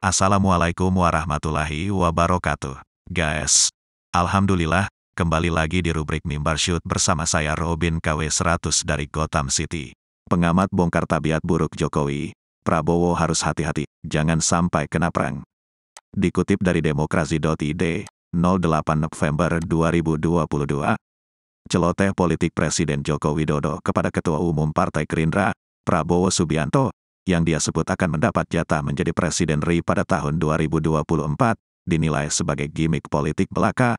Assalamualaikum warahmatullahi wabarakatuh. Guys, Alhamdulillah, kembali lagi di rubrik Mimbar Shoot bersama saya Robin KW100 dari Gotham City. Pengamat bongkar tabiat buruk Jokowi, Prabowo harus hati-hati, jangan sampai kena perang. Dikutip dari demokrasi.id, 08 November 2022, celoteh politik Presiden Joko Widodo kepada Ketua Umum Partai Gerindra, Prabowo Subianto, yang dia sebut akan mendapat jatah menjadi Presiden RI pada tahun 2024, dinilai sebagai gimmick politik belaka.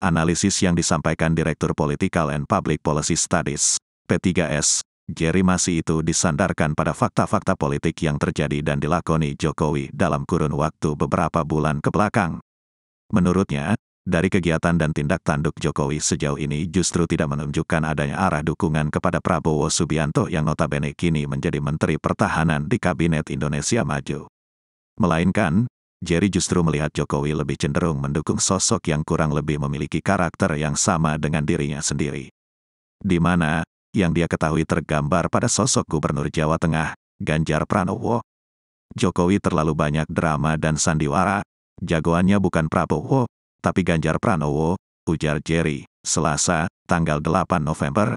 Analisis yang disampaikan Direktur Political and Public Policy Studies, P3S, Jerry Masih itu disandarkan pada fakta-fakta politik yang terjadi dan dilakoni Jokowi dalam kurun waktu beberapa bulan kebelakang. Menurutnya, dari kegiatan dan tindak tanduk Jokowi sejauh ini justru tidak menunjukkan adanya arah dukungan kepada Prabowo Subianto yang notabene kini menjadi Menteri Pertahanan di Kabinet Indonesia Maju. Melainkan, Jerry justru melihat Jokowi lebih cenderung mendukung sosok yang kurang lebih memiliki karakter yang sama dengan dirinya sendiri. Di mana, yang dia ketahui tergambar pada sosok Gubernur Jawa Tengah, Ganjar Pranowo. Jokowi terlalu banyak drama dan sandiwara, jagoannya bukan Prabowo, tapi Ganjar Pranowo, ujar Jerry, Selasa, tanggal 8 November.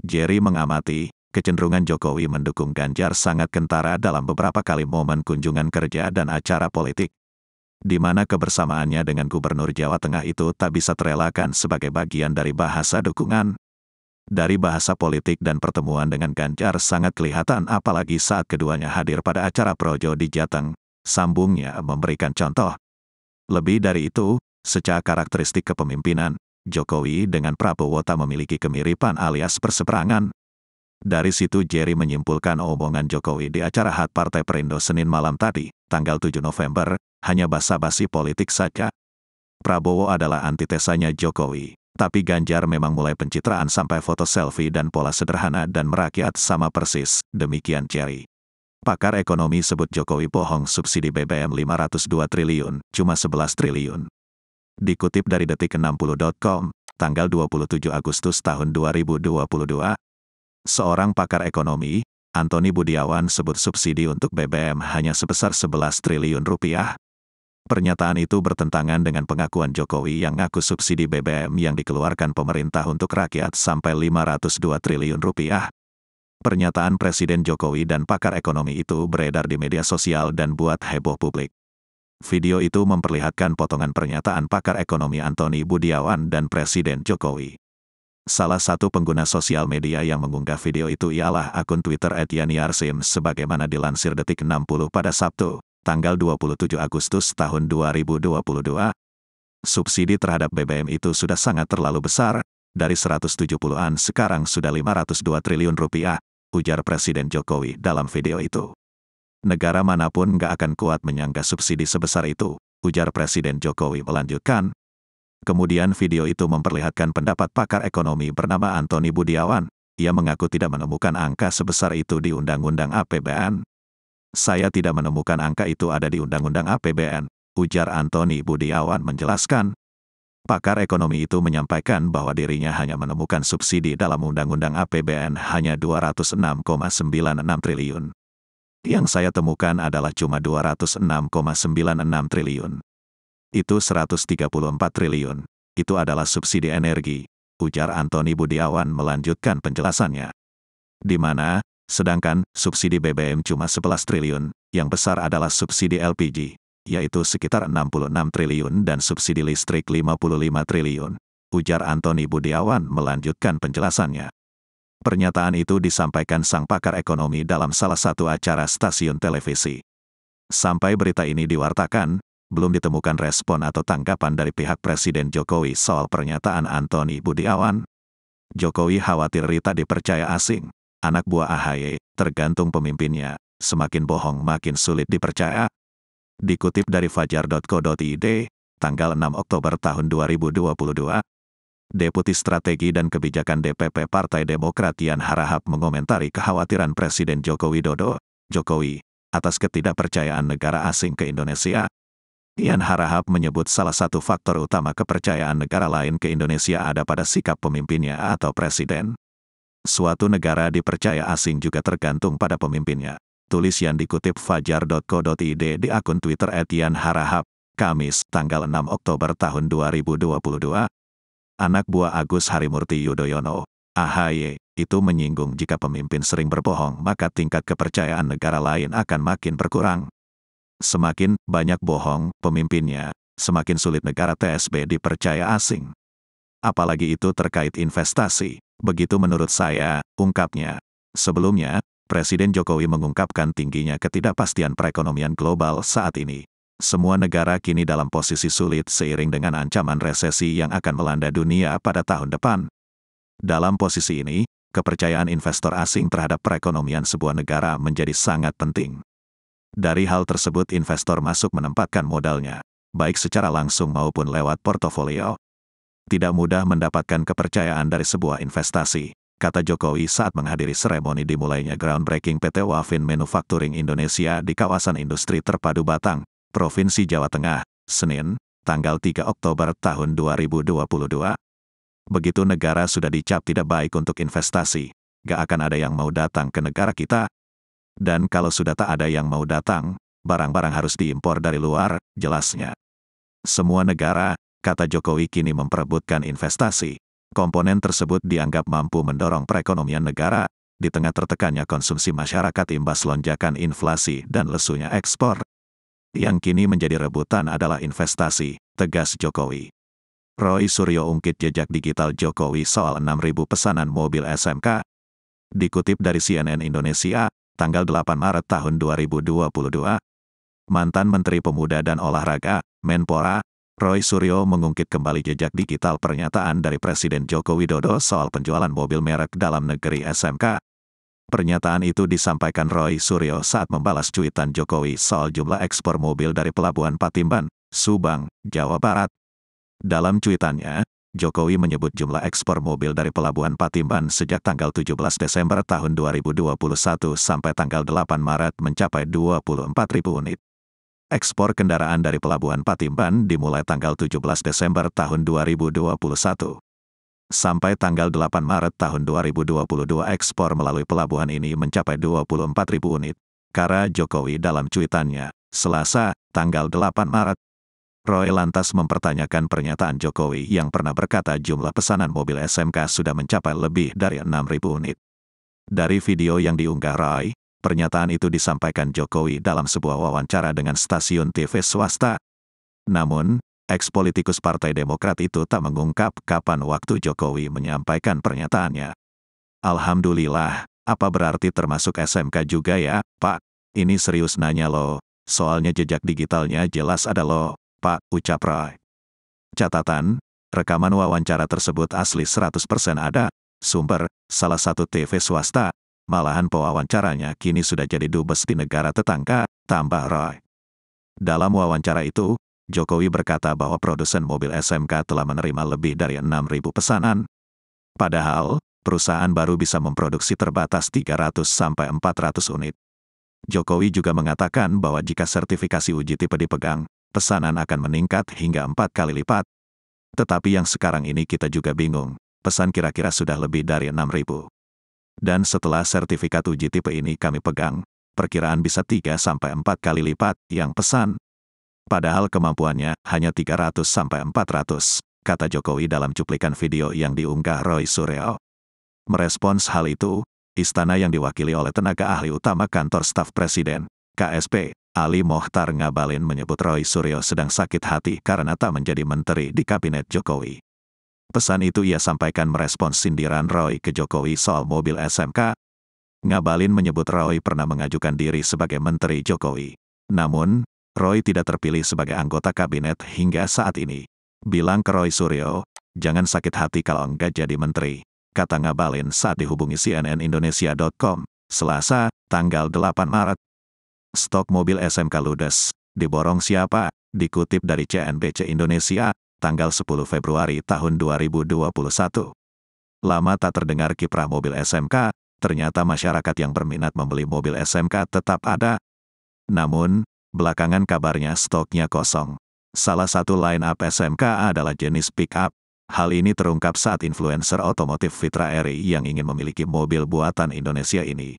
Jerry mengamati, kecenderungan Jokowi mendukung Ganjar sangat kentara dalam beberapa kali momen kunjungan kerja dan acara politik di mana kebersamaannya dengan Gubernur Jawa Tengah itu tak bisa terelakkan sebagai bagian dari bahasa dukungan. Dari bahasa politik dan pertemuan dengan Ganjar sangat kelihatan apalagi saat keduanya hadir pada acara Projo di Jateng, sambungnya memberikan contoh. Lebih dari itu, Secara karakteristik kepemimpinan, Jokowi dengan Prabowo tak memiliki kemiripan alias perseperangan. Dari situ Jerry menyimpulkan omongan Jokowi di acara hat Partai Perindo Senin malam tadi, tanggal 7 November, hanya basa-basi politik saja. Prabowo adalah antitesanya Jokowi, tapi Ganjar memang mulai pencitraan sampai foto selfie dan pola sederhana dan merakyat sama persis, demikian Jerry. Pakar ekonomi sebut Jokowi bohong subsidi BBM 502 triliun, cuma 11 triliun. Dikutip dari detik60.com, tanggal 27 Agustus tahun 2022, seorang pakar ekonomi, Antoni Budiawan sebut subsidi untuk BBM hanya sebesar 11 triliun rupiah. Pernyataan itu bertentangan dengan pengakuan Jokowi yang ngaku subsidi BBM yang dikeluarkan pemerintah untuk rakyat sampai 502 triliun rupiah. Pernyataan Presiden Jokowi dan pakar ekonomi itu beredar di media sosial dan buat heboh publik. Video itu memperlihatkan potongan pernyataan pakar ekonomi Antoni Budiawan dan Presiden Jokowi. Salah satu pengguna sosial media yang mengunggah video itu ialah akun Twitter @yaniarsim sebagaimana dilansir detik 60 pada Sabtu, tanggal 27 Agustus tahun 2022. Subsidi terhadap BBM itu sudah sangat terlalu besar, dari 170-an sekarang sudah 502 triliun rupiah, ujar Presiden Jokowi dalam video itu negara manapun nggak akan kuat menyangka subsidi sebesar itu, ujar Presiden Jokowi melanjutkan. Kemudian video itu memperlihatkan pendapat pakar ekonomi bernama Antoni Budiawan. Ia mengaku tidak menemukan angka sebesar itu di Undang-Undang APBN. Saya tidak menemukan angka itu ada di Undang-Undang APBN, ujar Antoni Budiawan menjelaskan. Pakar ekonomi itu menyampaikan bahwa dirinya hanya menemukan subsidi dalam Undang-Undang APBN hanya 206,96 triliun. Yang saya temukan adalah cuma 206,96 triliun. Itu 134 triliun. Itu adalah subsidi energi, ujar Antoni Budiawan melanjutkan penjelasannya. Di mana, sedangkan, subsidi BBM cuma 11 triliun, yang besar adalah subsidi LPG, yaitu sekitar 66 triliun dan subsidi listrik 55 triliun, ujar Antoni Budiawan melanjutkan penjelasannya. Pernyataan itu disampaikan sang pakar ekonomi dalam salah satu acara stasiun televisi. Sampai berita ini diwartakan, belum ditemukan respon atau tanggapan dari pihak Presiden Jokowi soal pernyataan Antoni Budiawan. Jokowi khawatir Rita dipercaya asing, anak buah AHY, tergantung pemimpinnya, semakin bohong makin sulit dipercaya. Dikutip dari fajar.co.id, tanggal 6 Oktober tahun 2022, Deputi Strategi dan Kebijakan DPP Partai Demokrat Yan Harahap mengomentari kekhawatiran Presiden Joko Widodo, Jokowi, atas ketidakpercayaan negara asing ke Indonesia. Yan Harahap menyebut salah satu faktor utama kepercayaan negara lain ke Indonesia ada pada sikap pemimpinnya atau presiden. Suatu negara dipercaya asing juga tergantung pada pemimpinnya. Tulis yang dikutip fajar.co.id di akun Twitter Harahap Kamis, tanggal 6 Oktober tahun 2022 anak buah Agus Harimurti Yudhoyono, AHY, itu menyinggung jika pemimpin sering berbohong maka tingkat kepercayaan negara lain akan makin berkurang. Semakin banyak bohong pemimpinnya, semakin sulit negara TSB dipercaya asing. Apalagi itu terkait investasi. Begitu menurut saya, ungkapnya. Sebelumnya, Presiden Jokowi mengungkapkan tingginya ketidakpastian perekonomian global saat ini semua negara kini dalam posisi sulit seiring dengan ancaman resesi yang akan melanda dunia pada tahun depan. Dalam posisi ini, kepercayaan investor asing terhadap perekonomian sebuah negara menjadi sangat penting. Dari hal tersebut investor masuk menempatkan modalnya, baik secara langsung maupun lewat portofolio. Tidak mudah mendapatkan kepercayaan dari sebuah investasi, kata Jokowi saat menghadiri seremoni dimulainya groundbreaking PT Wafin Manufacturing Indonesia di kawasan industri terpadu Batang, Provinsi Jawa Tengah, Senin, tanggal 3 Oktober tahun 2022. Begitu negara sudah dicap tidak baik untuk investasi, gak akan ada yang mau datang ke negara kita. Dan kalau sudah tak ada yang mau datang, barang-barang harus diimpor dari luar, jelasnya. Semua negara, kata Jokowi kini memperebutkan investasi. Komponen tersebut dianggap mampu mendorong perekonomian negara, di tengah tertekannya konsumsi masyarakat imbas lonjakan inflasi dan lesunya ekspor, yang kini menjadi rebutan adalah investasi, tegas Jokowi. Roy Suryo ungkit jejak digital Jokowi soal 6.000 pesanan mobil SMK. Dikutip dari CNN Indonesia, tanggal 8 Maret tahun 2022, mantan Menteri Pemuda dan Olahraga, Menpora, Roy Suryo mengungkit kembali jejak digital pernyataan dari Presiden Joko Widodo soal penjualan mobil merek dalam negeri SMK. Pernyataan itu disampaikan Roy Suryo saat membalas cuitan Jokowi soal jumlah ekspor mobil dari Pelabuhan Patimban, Subang, Jawa Barat. Dalam cuitannya, Jokowi menyebut jumlah ekspor mobil dari Pelabuhan Patimban sejak tanggal 17 Desember tahun 2021 sampai tanggal 8 Maret mencapai 24 ribu unit. Ekspor kendaraan dari Pelabuhan Patimban dimulai tanggal 17 Desember tahun 2021. Sampai tanggal 8 Maret tahun 2022 ekspor melalui pelabuhan ini mencapai 24.000 unit. Kara Jokowi dalam cuitannya, Selasa, tanggal 8 Maret, Roy lantas mempertanyakan pernyataan Jokowi yang pernah berkata jumlah pesanan mobil SMK sudah mencapai lebih dari 6.000 unit. Dari video yang diunggah Roy, pernyataan itu disampaikan Jokowi dalam sebuah wawancara dengan stasiun TV swasta. Namun, Ex-politikus Partai Demokrat itu tak mengungkap kapan waktu Jokowi menyampaikan pernyataannya. Alhamdulillah, apa berarti termasuk SMK juga ya, Pak? Ini serius nanya lo, soalnya jejak digitalnya jelas ada lo, Pak, ucap Roy. Catatan, rekaman wawancara tersebut asli 100% ada, sumber, salah satu TV swasta, malahan pewawancaranya kini sudah jadi dubes di negara tetangga, tambah Roy. Dalam wawancara itu, Jokowi berkata bahwa produsen mobil SMK telah menerima lebih dari 6.000 pesanan. Padahal, perusahaan baru bisa memproduksi terbatas 300 400 unit. Jokowi juga mengatakan bahwa jika sertifikasi uji tipe dipegang, pesanan akan meningkat hingga empat kali lipat. Tetapi yang sekarang ini kita juga bingung, pesan kira-kira sudah lebih dari 6.000. Dan setelah sertifikat uji tipe ini kami pegang, perkiraan bisa 3 sampai 4 kali lipat yang pesan, Padahal kemampuannya hanya 300-400, kata Jokowi dalam cuplikan video yang diunggah Roy Suryo. Merespons hal itu, istana yang diwakili oleh tenaga ahli utama kantor staf presiden, KSP, Ali Mohtar Ngabalin menyebut Roy Suryo sedang sakit hati karena tak menjadi menteri di kabinet Jokowi. Pesan itu ia sampaikan merespons sindiran Roy ke Jokowi soal mobil SMK. Ngabalin menyebut Roy pernah mengajukan diri sebagai Menteri Jokowi. Namun, Roy tidak terpilih sebagai anggota kabinet hingga saat ini. Bilang ke Roy Suryo, jangan sakit hati kalau enggak jadi menteri, kata Ngabalin saat dihubungi cnnindonesia.com, Selasa, tanggal 8 Maret. Stok mobil SMK Ludes, diborong siapa? Dikutip dari CNBC Indonesia, tanggal 10 Februari tahun 2021. Lama tak terdengar kiprah mobil SMK, ternyata masyarakat yang berminat membeli mobil SMK tetap ada. Namun, Belakangan kabarnya stoknya kosong. Salah satu line-up SMK adalah jenis pick-up. Hal ini terungkap saat influencer otomotif Fitra Eri yang ingin memiliki mobil buatan Indonesia ini.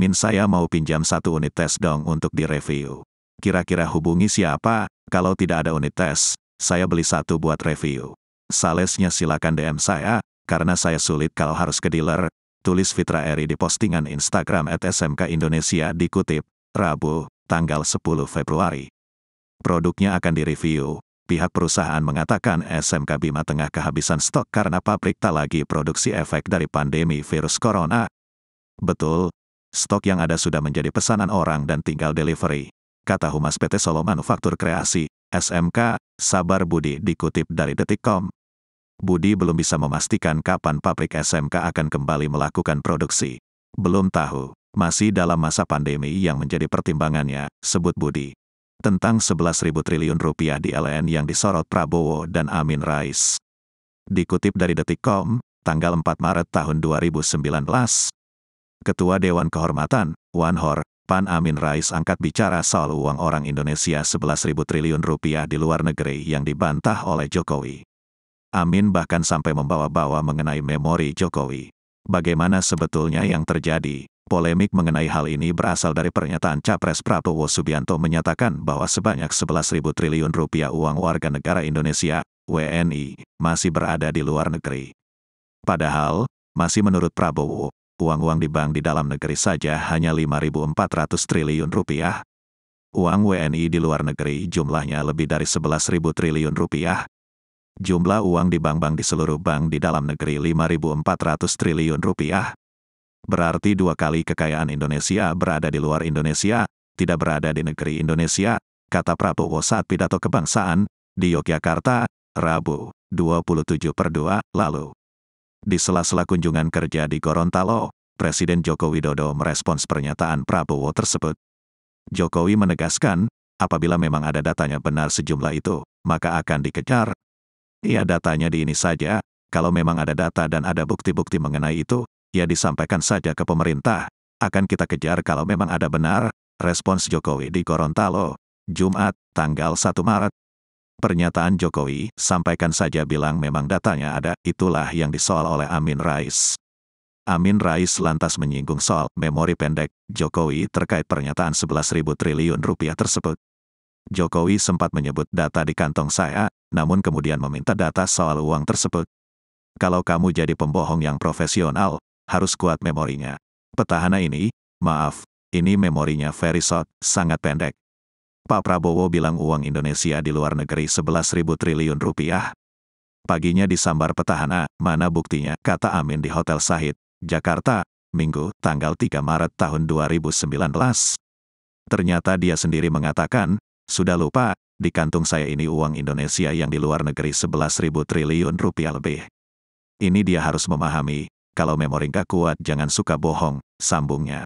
Min saya mau pinjam satu unit tes dong untuk direview. Kira-kira hubungi siapa? Kalau tidak ada unit tes, saya beli satu buat review. Salesnya silakan DM saya, karena saya sulit kalau harus ke dealer. Tulis Fitra Eri di postingan Instagram at SMK Indonesia dikutip, Rabu, tanggal 10 Februari. Produknya akan direview. Pihak perusahaan mengatakan SMK Bima tengah kehabisan stok karena pabrik tak lagi produksi efek dari pandemi virus corona. Betul, stok yang ada sudah menjadi pesanan orang dan tinggal delivery. Kata Humas PT Solo Manufaktur Kreasi, SMK, Sabar Budi dikutip dari Detikcom. Budi belum bisa memastikan kapan pabrik SMK akan kembali melakukan produksi. Belum tahu masih dalam masa pandemi yang menjadi pertimbangannya, sebut Budi. Tentang 11.000 triliun rupiah di LN yang disorot Prabowo dan Amin Rais. Dikutip dari Detikcom, tanggal 4 Maret tahun 2019, Ketua Dewan Kehormatan, Wanhor, Pan Amin Rais angkat bicara soal uang orang Indonesia 11.000 triliun rupiah di luar negeri yang dibantah oleh Jokowi. Amin bahkan sampai membawa-bawa mengenai memori Jokowi. Bagaimana sebetulnya yang terjadi? Polemik mengenai hal ini berasal dari pernyataan Capres Prabowo Subianto menyatakan bahwa sebanyak 11.000 triliun rupiah uang warga negara Indonesia, WNI, masih berada di luar negeri. Padahal, masih menurut Prabowo, uang-uang di bank di dalam negeri saja hanya 5.400 triliun rupiah. Uang WNI di luar negeri jumlahnya lebih dari 11.000 triliun rupiah. Jumlah uang di bank-bank di seluruh bank di dalam negeri 5.400 triliun rupiah berarti dua kali kekayaan Indonesia berada di luar Indonesia, tidak berada di negeri Indonesia, kata Prabowo saat pidato kebangsaan di Yogyakarta, Rabu, 27 per 2, lalu. Di sela-sela kunjungan kerja di Gorontalo, Presiden Joko Widodo merespons pernyataan Prabowo tersebut. Jokowi menegaskan, apabila memang ada datanya benar sejumlah itu, maka akan dikejar. Iya datanya di ini saja, kalau memang ada data dan ada bukti-bukti mengenai itu, ya disampaikan saja ke pemerintah. Akan kita kejar kalau memang ada benar, respons Jokowi di Gorontalo, Jumat, tanggal 1 Maret. Pernyataan Jokowi, sampaikan saja bilang memang datanya ada, itulah yang disoal oleh Amin Rais. Amin Rais lantas menyinggung soal memori pendek Jokowi terkait pernyataan 11.000 triliun rupiah tersebut. Jokowi sempat menyebut data di kantong saya, namun kemudian meminta data soal uang tersebut. Kalau kamu jadi pembohong yang profesional, harus kuat memorinya. Petahana ini, maaf, ini memorinya very short, sangat pendek. Pak Prabowo bilang uang Indonesia di luar negeri ribu triliun rupiah. Paginya disambar petahana, mana buktinya, kata Amin di Hotel Sahid, Jakarta, Minggu, tanggal 3 Maret tahun 2019. Ternyata dia sendiri mengatakan, sudah lupa, di kantung saya ini uang Indonesia yang di luar negeri ribu triliun rupiah lebih. Ini dia harus memahami, kalau memori nggak kuat jangan suka bohong, sambungnya.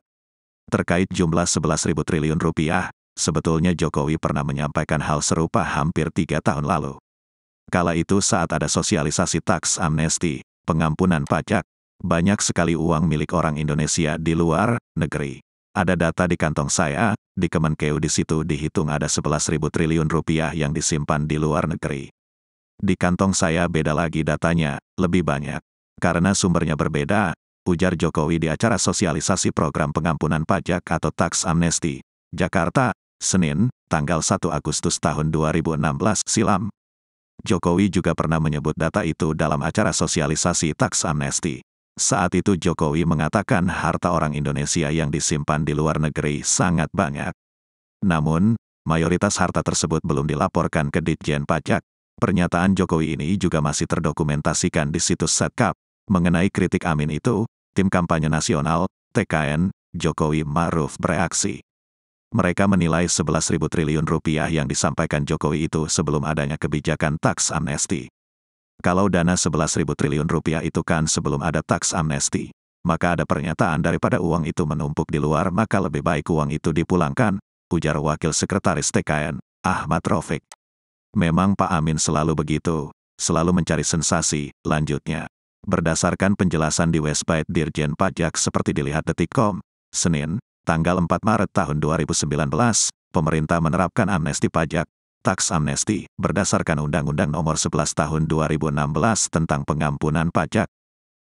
Terkait jumlah 11.000 triliun rupiah, sebetulnya Jokowi pernah menyampaikan hal serupa hampir tiga tahun lalu. Kala itu saat ada sosialisasi tax amnesti, pengampunan pajak, banyak sekali uang milik orang Indonesia di luar negeri. Ada data di kantong saya, di Kemenkeu di situ dihitung ada 11.000 triliun rupiah yang disimpan di luar negeri. Di kantong saya beda lagi datanya, lebih banyak. Karena sumbernya berbeda, ujar Jokowi di acara sosialisasi program pengampunan pajak atau tax amnesty. Jakarta, Senin, tanggal 1 Agustus tahun 2016 silam. Jokowi juga pernah menyebut data itu dalam acara sosialisasi tax amnesty. Saat itu Jokowi mengatakan harta orang Indonesia yang disimpan di luar negeri sangat banyak. Namun, mayoritas harta tersebut belum dilaporkan ke Ditjen Pajak. Pernyataan Jokowi ini juga masih terdokumentasikan di situs Setkap. Mengenai kritik Amin itu, tim kampanye nasional, TKN, Jokowi Maruf bereaksi. Mereka menilai ribu triliun rupiah yang disampaikan Jokowi itu sebelum adanya kebijakan tax amnesty. Kalau dana ribu triliun rupiah itu kan sebelum ada tax amnesty, maka ada pernyataan daripada uang itu menumpuk di luar maka lebih baik uang itu dipulangkan, ujar Wakil Sekretaris TKN, Ahmad Rofik. Memang Pak Amin selalu begitu, selalu mencari sensasi, lanjutnya. Berdasarkan penjelasan di website Dirjen Pajak seperti dilihat detikcom, Senin, tanggal 4 Maret tahun 2019, pemerintah menerapkan amnesti pajak, tax amnesti, berdasarkan Undang-Undang Nomor 11 Tahun 2016 tentang pengampunan pajak.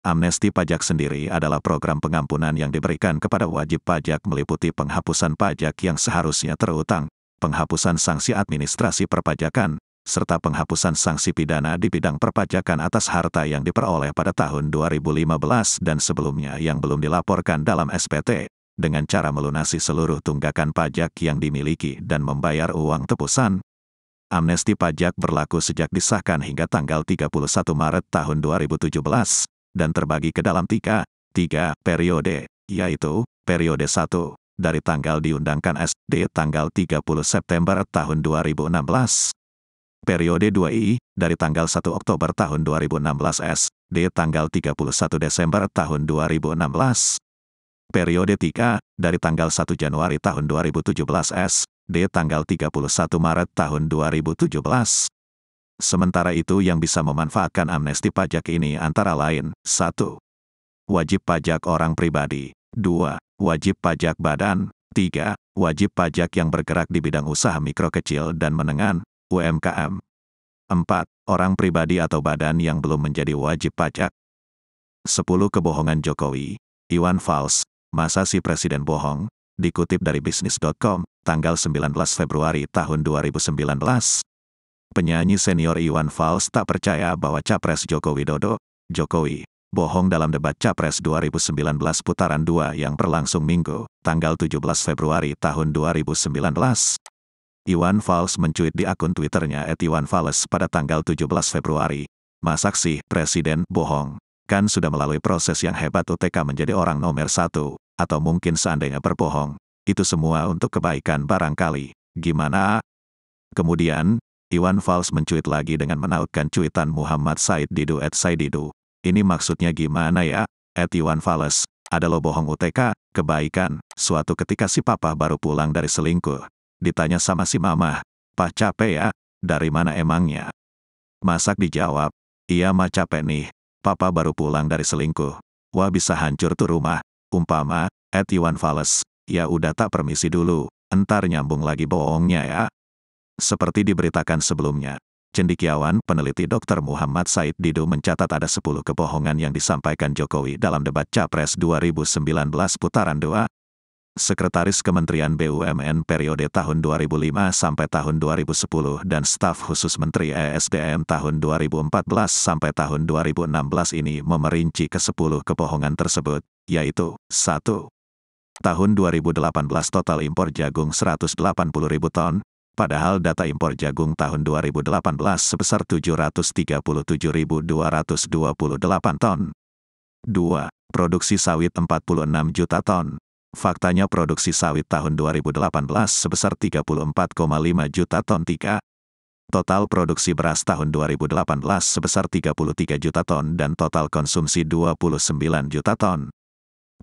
Amnesti pajak sendiri adalah program pengampunan yang diberikan kepada wajib pajak meliputi penghapusan pajak yang seharusnya terutang, penghapusan sanksi administrasi perpajakan, serta penghapusan sanksi pidana di bidang perpajakan atas harta yang diperoleh pada tahun 2015 dan sebelumnya yang belum dilaporkan dalam SPT, dengan cara melunasi seluruh tunggakan pajak yang dimiliki dan membayar uang tebusan. Amnesti pajak berlaku sejak disahkan hingga tanggal 31 Maret tahun 2017, dan terbagi ke dalam tiga, tiga periode, yaitu periode 1, dari tanggal diundangkan SD tanggal 30 September tahun 2016, periode 2I, dari tanggal 1 Oktober tahun 2016 S, D tanggal 31 Desember tahun 2016. Periode 3, dari tanggal 1 Januari tahun 2017 S, D tanggal 31 Maret tahun 2017. Sementara itu yang bisa memanfaatkan amnesti pajak ini antara lain, 1. Wajib pajak orang pribadi. 2. Wajib pajak badan. 3. Wajib pajak yang bergerak di bidang usaha mikro kecil dan menengah. UMKM. 4. Orang pribadi atau badan yang belum menjadi wajib pajak. 10. Kebohongan Jokowi. Iwan Fals, masa si presiden bohong, dikutip dari bisnis.com, tanggal 19 Februari tahun 2019. Penyanyi senior Iwan Fals tak percaya bahwa Capres Joko Widodo, Jokowi, bohong dalam debat Capres 2019 putaran 2 yang berlangsung Minggu, tanggal 17 Februari tahun 2019. Iwan Fals mencuit di akun Twitternya at Fals pada tanggal 17 Februari. Masak sih, Presiden, bohong. Kan sudah melalui proses yang hebat UTK menjadi orang nomor satu, atau mungkin seandainya berbohong. Itu semua untuk kebaikan barangkali. Gimana? Kemudian, Iwan Fals mencuit lagi dengan menautkan cuitan Muhammad Said Didu at Saididu. Ini maksudnya gimana ya? At Iwan Fals, ada lo bohong UTK, kebaikan, suatu ketika si papa baru pulang dari selingkuh. Ditanya sama si mama, Pak capek ya? Dari mana emangnya? Masak dijawab, iya mah capek nih, papa baru pulang dari selingkuh. Wah bisa hancur tuh rumah, umpama, at Iwan Fales, ya udah tak permisi dulu, entar nyambung lagi bohongnya ya. Seperti diberitakan sebelumnya, Cendikiawan peneliti Dr. Muhammad Said Didu mencatat ada 10 kebohongan yang disampaikan Jokowi dalam debat Capres 2019 putaran 2, Sekretaris Kementerian BUMN periode tahun 2005 sampai tahun 2010 dan staf khusus Menteri ESDM tahun 2014 sampai tahun 2016 ini memerinci ke-10 kebohongan tersebut, yaitu 1. Tahun 2018 total impor jagung 180 ribu ton, padahal data impor jagung tahun 2018 sebesar 737.228 ton. 2. Produksi sawit 46 juta ton faktanya produksi sawit tahun 2018 sebesar 34,5 juta ton tika. Total produksi beras tahun 2018 sebesar 33 juta ton dan total konsumsi 29 juta ton.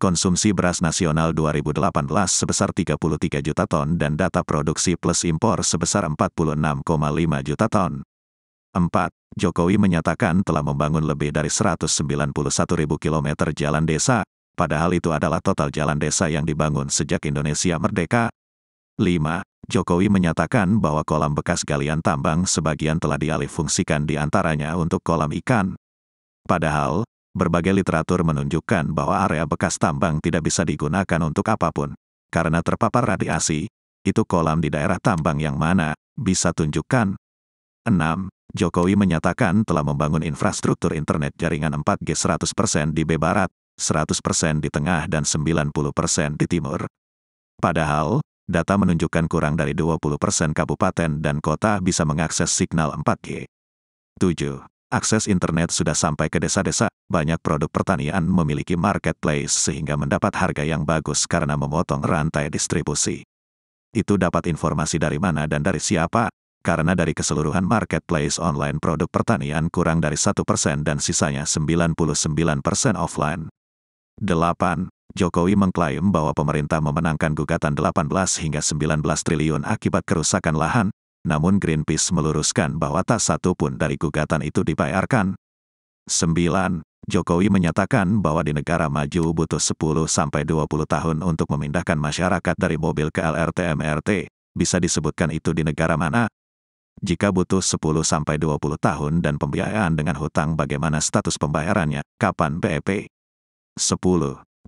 Konsumsi beras nasional 2018 sebesar 33 juta ton dan data produksi plus impor sebesar 46,5 juta ton. 4. Jokowi menyatakan telah membangun lebih dari 191 ribu kilometer jalan desa, Padahal itu adalah total jalan desa yang dibangun sejak Indonesia merdeka. 5. Jokowi menyatakan bahwa kolam bekas galian tambang sebagian telah dialihfungsikan di antaranya untuk kolam ikan. Padahal, berbagai literatur menunjukkan bahwa area bekas tambang tidak bisa digunakan untuk apapun. Karena terpapar radiasi, itu kolam di daerah tambang yang mana, bisa tunjukkan. 6. Jokowi menyatakan telah membangun infrastruktur internet jaringan 4G 100% di Bebarat. 100% di tengah dan 90% di timur. Padahal, data menunjukkan kurang dari 20% kabupaten dan kota bisa mengakses signal 4G. 7. Akses internet sudah sampai ke desa-desa, banyak produk pertanian memiliki marketplace sehingga mendapat harga yang bagus karena memotong rantai distribusi. Itu dapat informasi dari mana dan dari siapa, karena dari keseluruhan marketplace online produk pertanian kurang dari 1% dan sisanya 99% offline. 8. Jokowi mengklaim bahwa pemerintah memenangkan gugatan 18 hingga 19 triliun akibat kerusakan lahan, namun Greenpeace meluruskan bahwa tak satu pun dari gugatan itu dibayarkan. 9. Jokowi menyatakan bahwa di negara maju butuh 10-20 sampai tahun untuk memindahkan masyarakat dari mobil ke LRT-MRT. Bisa disebutkan itu di negara mana? Jika butuh 10-20 sampai tahun dan pembiayaan dengan hutang bagaimana status pembayarannya? Kapan PEP? E 10.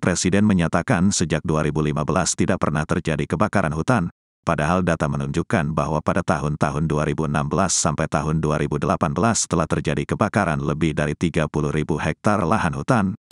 Presiden menyatakan sejak 2015 tidak pernah terjadi kebakaran hutan, padahal data menunjukkan bahwa pada tahun-tahun 2016 sampai tahun 2018 telah terjadi kebakaran lebih dari 30.000 hektar lahan hutan,